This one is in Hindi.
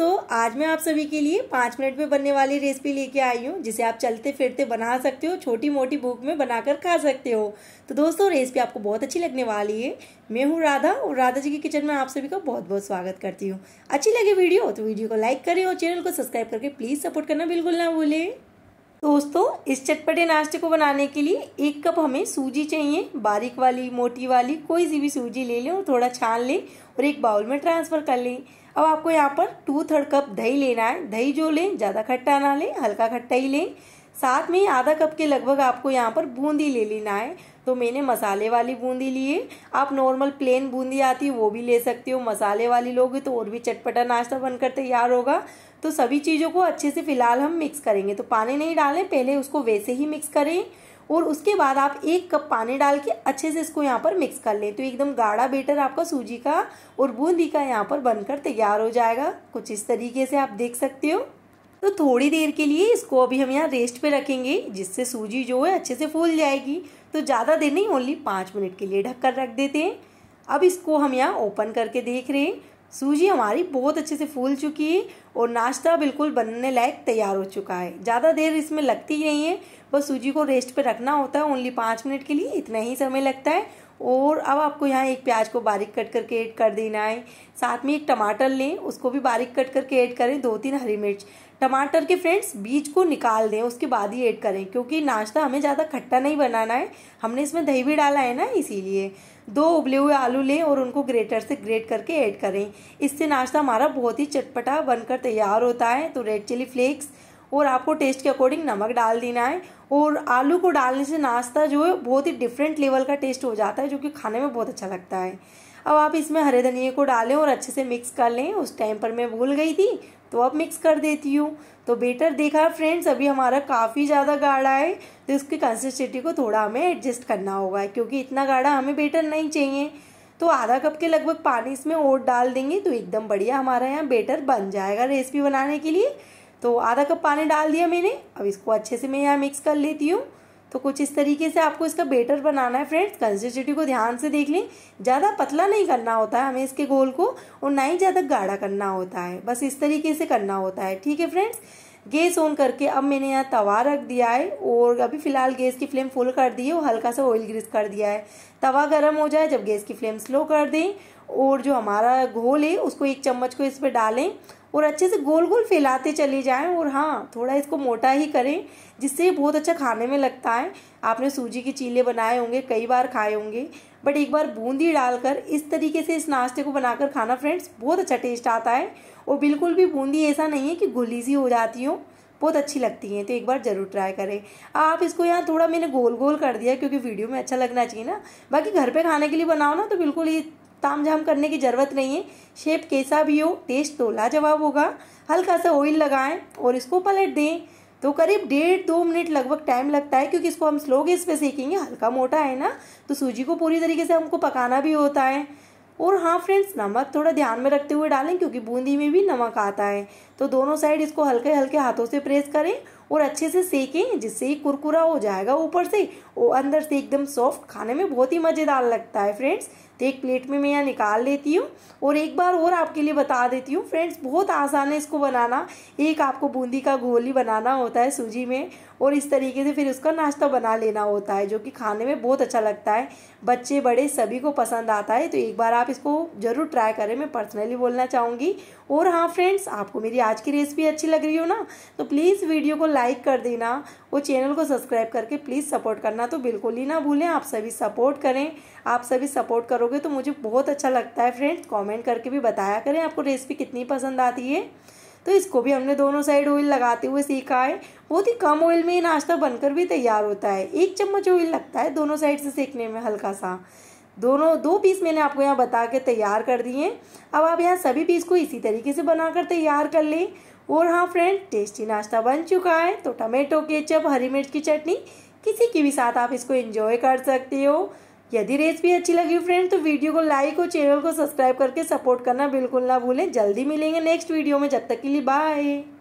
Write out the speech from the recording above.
दोस्तों आज मैं आप सभी के लिए पाँच मिनट में बनने वाली रेसिपी लेके आई हूँ जिसे आप चलते फिरते बना सकते हो छोटी मोटी भूख में बनाकर खा सकते हो तो दोस्तों रेसिपी आपको बहुत अच्छी लगने वाली है मैं हूँ राधा और राधा जी की किचन में आप सभी का बहुत बहुत स्वागत करती हूँ अच्छी लगे वीडियो तो वीडियो को लाइक करें और चैनल को सब्सक्राइब करके प्लीज़ सपोर्ट करना बिल्कुल ना भूलें तो दोस्तों इस चटपटे नाश्ते को बनाने के लिए एक कप हमें सूजी चाहिए बारीक वाली मोटी वाली कोई सी भी सूजी ले लें और थोड़ा छान लें और एक बाउल में ट्रांसफ़र कर लें अब आपको यहाँ पर टू थर्ड कप दही लेना है दही जो लें ज़्यादा खट्टा ना लें हल्का खट्टा ही लें साथ में आधा कप के लगभग आपको यहाँ पर बूंदी ले लेना है तो मैंने मसाले वाली बूंदी ली है आप नॉर्मल प्लेन बूंदी आती है वो भी ले सकते हो मसाले वाली लोगे तो और भी चटपटा नाश्ता बनकर तैयार होगा तो सभी चीज़ों को अच्छे से फिलहाल हम मिक्स करेंगे तो पानी नहीं डालें पहले उसको वैसे ही मिक्स करें और उसके बाद आप एक कप पानी डाल के अच्छे से इसको यहाँ पर मिक्स कर लें तो एकदम गाढ़ा बेटर आपका सूजी का और बूंदी का यहाँ पर बनकर तैयार हो जाएगा कुछ इस तरीके से आप देख सकते हो तो थोड़ी देर के लिए इसको अभी हम यहाँ रेस्ट पे रखेंगे जिससे सूजी जो है अच्छे से फूल जाएगी तो ज़्यादा देर नहीं ओनली पाँच मिनट के लिए ढककर रख देते हैं अब इसको हम यहाँ ओपन करके देख रहे हैं सूजी हमारी बहुत अच्छे से फूल चुकी है और नाश्ता बिल्कुल बनने लायक तैयार हो चुका है ज़्यादा देर इसमें लगती नहीं है बस सूजी को रेस्ट पर रखना होता है ओनली पाँच मिनट के लिए इतना ही समय लगता है और अब आपको यहाँ एक प्याज को बारीक कट करके ऐड कर देना है साथ में एक टमाटर लें उसको भी बारीक कट करके ऐड करें दो तीन हरी मिर्च टमाटर के फ्रेंड्स बीज को निकाल दें उसके बाद ही ऐड करें क्योंकि नाश्ता हमें ज़्यादा खट्टा नहीं बनाना है हमने इसमें दही भी डाला है ना इसीलिए दो उबले हुए आलू लें और उनको ग्रेटर से ग्रेट करके ऐड करें इससे नाश्ता हमारा बहुत ही चटपटा बनकर तैयार होता है तो रेड चिली फ्लेक्स और आपको टेस्ट के अकॉर्डिंग नमक डाल देना है और आलू को डालने से नाश्ता जो है बहुत ही डिफरेंट लेवल का टेस्ट हो जाता है जो कि खाने में बहुत अच्छा लगता है अब आप इसमें हरे धनिए को डालें और अच्छे से मिक्स कर लें उस टाइम पर मैं भूल गई थी तो अब मिक्स कर देती हूँ तो बेटर देखा फ्रेंड्स अभी हमारा काफ़ी ज़्यादा गाढ़ा है तो इसकी कंसिस्टेंसी को थोड़ा हमें एडजस्ट करना होगा क्योंकि इतना गाढ़ा हमें बेटर नहीं चाहिए तो आधा कप के लगभग पानी इसमें ओट डाल देंगे तो एकदम बढ़िया हमारा यहाँ बेटर बन जाएगा रेसिपी बनाने के लिए तो आधा कप पानी डाल दिया मैंने अब इसको अच्छे से मैं यहाँ मिक्स कर लेती हूँ तो कुछ इस तरीके से आपको इसका बेटर बनाना है फ्रेंड्स कंसिस्टेंसी को ध्यान से देख लें ज़्यादा पतला नहीं करना होता है हमें इसके गोल को और ना ही ज़्यादा गाढ़ा करना होता है बस इस तरीके से करना होता है ठीक है फ्रेंड्स गैस ऑन करके अब मैंने यहाँ तवा रख दिया है और अभी फिलहाल गैस की फ्लेम फुल कर दी है और हल्का सा ऑयल ग्रीस कर दिया है तवा गर्म हो जाए जब गैस की फ्लेम स्लो कर दें और जो हमारा घोल है उसको एक चम्मच को इस पर डालें और अच्छे से गोल गोल फैलाते चले जाएं और हाँ थोड़ा इसको मोटा ही करें जिससे बहुत अच्छा खाने में लगता है आपने सूजी के चीले बनाए होंगे कई बार खाए होंगे बट एक बार बूंदी डालकर इस तरीके से इस नाश्ते को बनाकर खाना फ्रेंड्स बहुत अच्छा टेस्ट आता है और बिल्कुल भी बूंदी ऐसा नहीं है कि घुली सी हो जाती हो बहुत अच्छी लगती हैं तो एक बार ज़रूर ट्राई करें आप इसको यहाँ थोड़ा मैंने गोल गोल कर दिया क्योंकि वीडियो में अच्छा लगना चाहिए ना बाकी घर पे खाने के लिए बनाओ ना तो बिल्कुल ही ताम झाम करने की ज़रूरत नहीं है शेप कैसा भी हो टेस्ट तो लाजवाब होगा हल्का सा ऑयल लगाएं और इसको पलट दें तो करीब डेढ़ दो मिनट लगभग टाइम लगता है क्योंकि इसको हम स्लो गैस पे सेकेंगे हल्का मोटा है ना तो सूजी को पूरी तरीके से हमको पकाना भी होता है और हाँ फ्रेंड्स नमक थोड़ा ध्यान में रखते हुए डालें क्योंकि बूंदी में भी नमक आता है तो दोनों साइड इसको हल्के हल्के हाथों से प्रेस करें और अच्छे से सेकें जिससे ही कुरकुरा हो जाएगा ऊपर से और अंदर से एकदम सॉफ्ट खाने में बहुत ही मज़ेदार लगता है फ्रेंड्स तो एक प्लेट में मैं यहाँ निकाल लेती हूँ और एक बार और आपके लिए बता देती हूँ फ्रेंड्स बहुत आसान है इसको बनाना एक आपको बूंदी का ही बनाना होता है सूजी में और इस तरीके से फिर उसका नाश्ता बना लेना होता है जो कि खाने में बहुत अच्छा लगता है बच्चे बड़े सभी को पसंद आता है तो एक बार आप इसको ज़रूर ट्राई करें मैं पर्सनली बोलना चाहूँगी और हाँ फ्रेंड्स आपको मेरी आज की रेसिपी अच्छी लग रही हो ना तो प्लीज़ वीडियो को लाइक कर देना वो चैनल को सब्सक्राइब करके प्लीज़ सपोर्ट करना तो बिल्कुल ही ना भूलें आप सभी सपोर्ट करें आप सभी सपोर्ट करोगे तो मुझे बहुत अच्छा लगता है फ्रेंड्स कमेंट करके भी बताया करें आपको रेसिपी कितनी पसंद आती है तो इसको भी हमने दोनों साइड ऑयल लगाते हुए सीखा है बहुत ही कम ऑयल में नाश्ता बनकर भी तैयार होता है एक चम्मच ऑयल लगता है दोनों साइड से सेकने में हल्का सा दोनों दो पीस मैंने आपको यहाँ बता के तैयार कर दिए हैं अब आप यहाँ सभी पीस को इसी तरीके से बनाकर तैयार कर लें और हाँ फ्रेंड टेस्टी नाश्ता बन चुका है तो टमेटो केचप हरी मिर्च की चटनी किसी के भी साथ आप इसको एंजॉय कर सकते हो यदि रेसिपी अच्छी लगी फ्रेंड तो वीडियो को लाइक और चैनल को सब्सक्राइब करके सपोर्ट करना बिल्कुल ना भूलें जल्दी मिलेंगे नेक्स्ट वीडियो में जब तक के लिए बाय